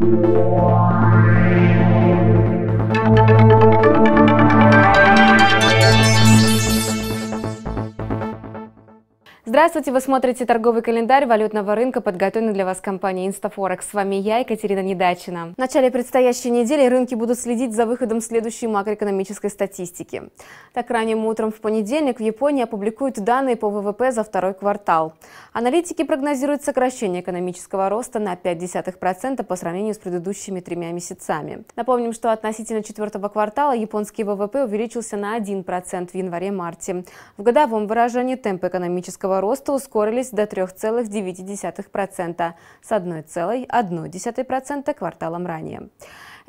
Música Здравствуйте, вы смотрите торговый календарь валютного рынка, подготовленный для вас компанией Инстафорекс. С вами я, Екатерина Недачина. В начале предстоящей недели рынки будут следить за выходом следующей макроэкономической статистики. Так, ранним утром в понедельник в Японии опубликуют данные по ВВП за второй квартал. Аналитики прогнозируют сокращение экономического роста на 0,5% по сравнению с предыдущими тремя месяцами. Напомним, что относительно четвертого квартала японский ВВП увеличился на 1% в январе-марте. В годовом выражении темп экономического роста ускорились до 3,9% с 1,1% кварталом ранее.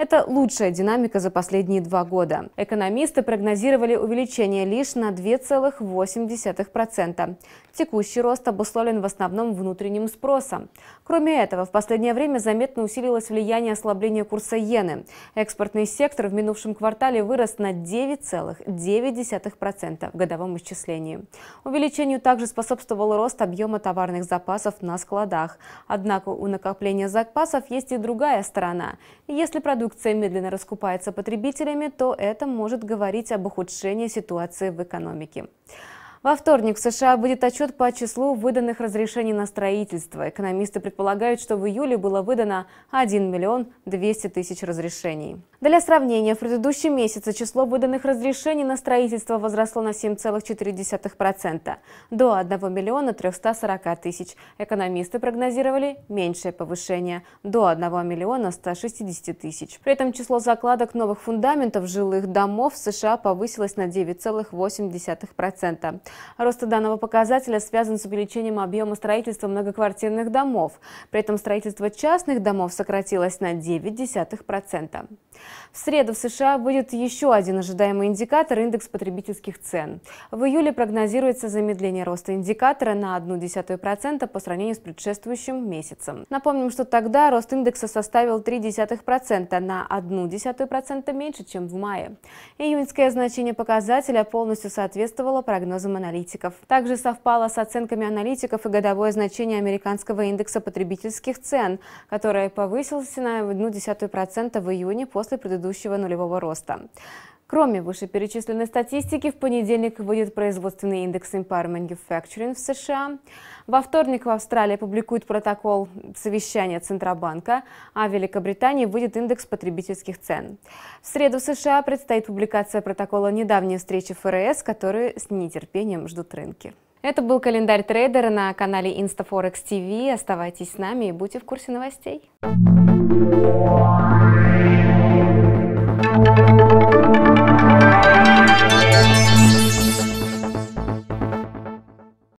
Это лучшая динамика за последние два года. Экономисты прогнозировали увеличение лишь на 2,8%. Текущий рост обусловлен в основном внутренним спросом. Кроме этого, в последнее время заметно усилилось влияние ослабления курса иены. Экспортный сектор в минувшем квартале вырос на 9,9% в годовом исчислении. Увеличению также способствовал рост объема товарных запасов на складах. Однако у накопления запасов есть и другая сторона. Если продукт продукция медленно раскупается потребителями, то это может говорить об ухудшении ситуации в экономике. Во вторник в США будет отчет по числу выданных разрешений на строительство. Экономисты предполагают, что в июле было выдано 1 миллион 200 тысяч разрешений. Для сравнения, в предыдущем месяце число выданных разрешений на строительство возросло на 7,4%, до 1 миллиона 340 тысяч. Экономисты прогнозировали меньшее повышение, до 1 миллиона 160 тысяч. При этом число закладок новых фундаментов жилых домов в США повысилось на 9,8%. Рост данного показателя связан с увеличением объема строительства многоквартирных домов. При этом строительство частных домов сократилось на 9%. В среду в США будет еще один ожидаемый индикатор – индекс потребительских цен. В июле прогнозируется замедление роста индикатора на процента по сравнению с предшествующим месяцем. Напомним, что тогда рост индекса составил 0,3% на 0,1% меньше, чем в мае. Июньское значение показателя полностью соответствовало прогнозам аналитиков. Также совпало с оценками аналитиков и годовое значение американского индекса потребительских цен, которое повысилось на процента в июне после предыдущего нулевого роста. Кроме вышеперечисленной статистики, в понедельник выйдет производственный индекс Empire Manufacturing в США. Во вторник в Австралии публикует протокол совещания Центробанка, а в Великобритании выйдет индекс потребительских цен. В среду в США предстоит публикация протокола недавней встречи ФРС, которые с нетерпением ждут рынки. Это был календарь трейдера на канале InstaForex TV. Оставайтесь с нами и будьте в курсе новостей.